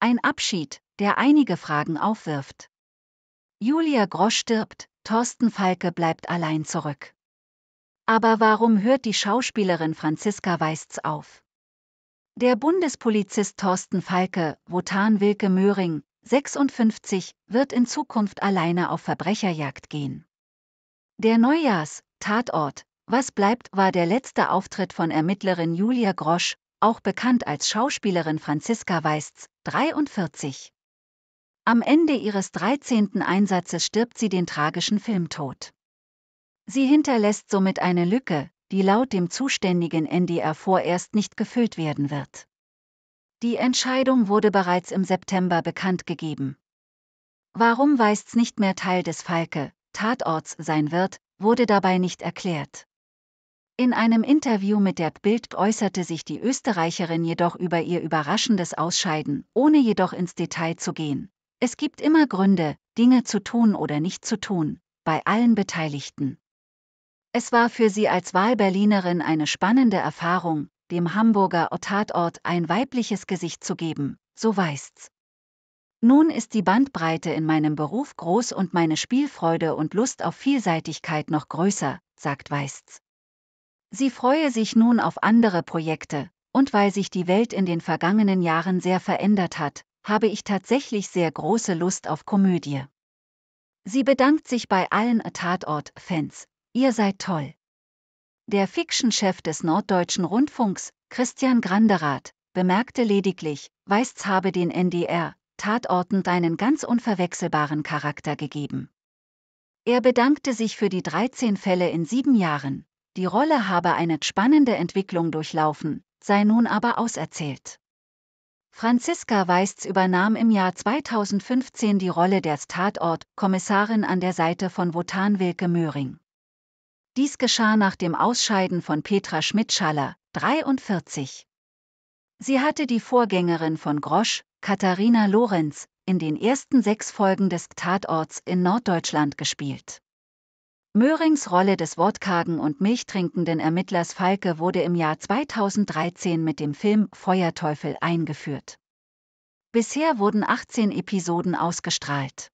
Ein Abschied, der einige Fragen aufwirft. Julia Grosch stirbt, Thorsten Falke bleibt allein zurück. Aber warum hört die Schauspielerin Franziska Weistz auf? Der Bundespolizist Thorsten Falke, Wotan Wilke Möhring, 56, wird in Zukunft alleine auf Verbrecherjagd gehen. Der Neujahrs-Tatort, was bleibt, war der letzte Auftritt von Ermittlerin Julia Grosch, auch bekannt als Schauspielerin Franziska Weist, 43. Am Ende ihres 13. Einsatzes stirbt sie den tragischen Filmtod. Sie hinterlässt somit eine Lücke, die laut dem zuständigen NDR vorerst nicht gefüllt werden wird. Die Entscheidung wurde bereits im September bekannt gegeben. Warum Weists nicht mehr Teil des Falke-Tatorts sein wird, wurde dabei nicht erklärt. In einem Interview mit der Bild äußerte sich die Österreicherin jedoch über ihr überraschendes Ausscheiden, ohne jedoch ins Detail zu gehen. Es gibt immer Gründe, Dinge zu tun oder nicht zu tun, bei allen Beteiligten. Es war für sie als Wahlberlinerin eine spannende Erfahrung, dem Hamburger Tatort ein weibliches Gesicht zu geben, so weißt's. Nun ist die Bandbreite in meinem Beruf groß und meine Spielfreude und Lust auf Vielseitigkeit noch größer, sagt Weißt's. Sie freue sich nun auf andere Projekte, und weil sich die Welt in den vergangenen Jahren sehr verändert hat, habe ich tatsächlich sehr große Lust auf Komödie. Sie bedankt sich bei allen Tatort-Fans. Ihr seid toll. Der Fiction-Chef des Norddeutschen Rundfunks, Christian Granderath, bemerkte lediglich, Weists habe den NDR, Tatorten einen ganz unverwechselbaren Charakter gegeben. Er bedankte sich für die 13 Fälle in sieben Jahren, die Rolle habe eine spannende Entwicklung durchlaufen, sei nun aber auserzählt. Franziska Weists übernahm im Jahr 2015 die Rolle der Tatort-Kommissarin an der Seite von Wotan Wilke Möhring. Dies geschah nach dem Ausscheiden von Petra Schmidtschaller, 43. Sie hatte die Vorgängerin von Grosch, Katharina Lorenz, in den ersten sechs Folgen des Tatorts in Norddeutschland gespielt. Mörings Rolle des wortkargen und milchtrinkenden Ermittlers Falke wurde im Jahr 2013 mit dem Film Feuerteufel eingeführt. Bisher wurden 18 Episoden ausgestrahlt.